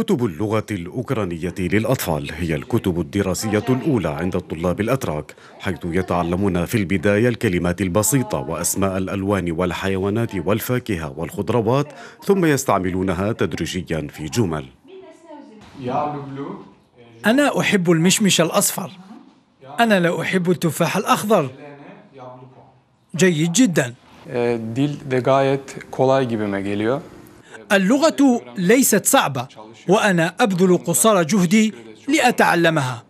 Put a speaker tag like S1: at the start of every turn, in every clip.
S1: كتب اللغة الأوكرانية للأطفال هي الكتب الدراسية الأولى عند الطلاب الأتراك حيث يتعلمون في البداية الكلمات البسيطة وأسماء الألوان والحيوانات والفاكهة والخضروات ثم يستعملونها تدريجيا في جمل
S2: أنا أحب المشمش الأصفر أنا لا أحب التفاح الأخضر جيد جدا اللغة ليست صعبة وأنا أبذل قصارى جهدي لأتعلمها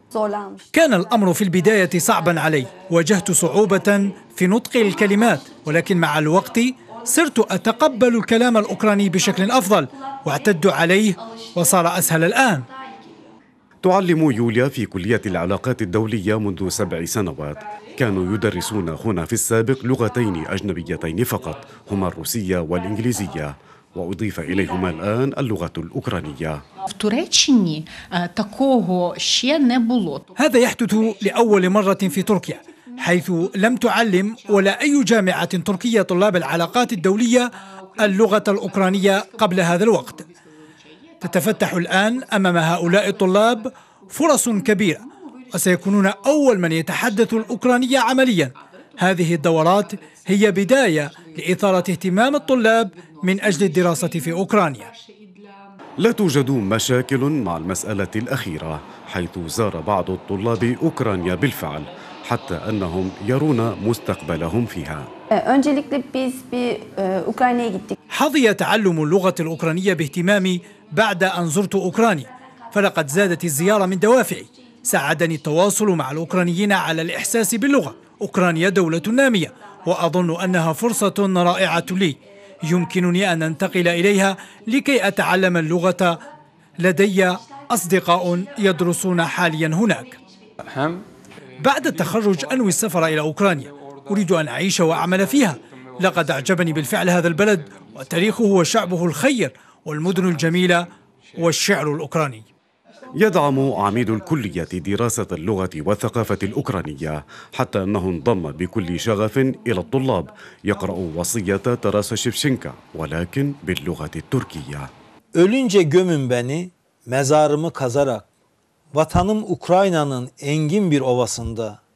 S2: كان الأمر في البداية صعبا علي واجهت صعوبة في نطق الكلمات ولكن مع الوقت صرت أتقبل الكلام الأوكراني بشكل أفضل واعتد عليه وصار أسهل
S1: الآن تعلم يوليا في كلية العلاقات الدولية منذ سبع سنوات كانوا يدرسون هنا في السابق لغتين أجنبيتين فقط هما الروسية والإنجليزية وأضيف إليهما الآن اللغة الأوكرانية
S2: هذا يحدث لأول مرة في تركيا حيث لم تعلم ولا أي جامعة تركية طلاب العلاقات الدولية اللغة الأوكرانية قبل هذا الوقت تتفتح الآن أمام هؤلاء الطلاب فرص كبيرة وسيكونون أول من يتحدث الأوكرانية عمليا هذه الدورات هي بداية لإثارة اهتمام الطلاب من أجل الدراسة في أوكرانيا
S1: لا توجد مشاكل مع المسألة الأخيرة حيث زار بعض الطلاب أوكرانيا بالفعل حتى أنهم يرون مستقبلهم فيها آه،
S2: حظي تعلم اللغة الأوكرانية باهتمامي بعد أن زرت أوكرانيا فلقد زادت الزيارة من دوافعي ساعدني التواصل مع الأوكرانيين على الإحساس باللغة أوكرانيا دولة نامية وأظن أنها فرصة رائعة لي يمكنني أن أنتقل إليها لكي أتعلم اللغة لدي أصدقاء يدرسون حاليا هناك بعد التخرج أنوي السفر إلى أوكرانيا أريد أن أعيش وأعمل فيها لقد أعجبني بالفعل هذا البلد وتاريخه وشعبه الخير والمدن الجميلة والشعر الأوكراني
S1: يدعم عميد الكلية دراسة اللغة والثقافة الأوكرانية حتى أنه انضم بكل شغف إلى الطلاب يقرأ وصية تراس شيفشينكا ولكن باللغة التركية Ölünce gömün beni,
S2: mezarımı kazarak, vatanım Ukrayna'nın engin bir ovasında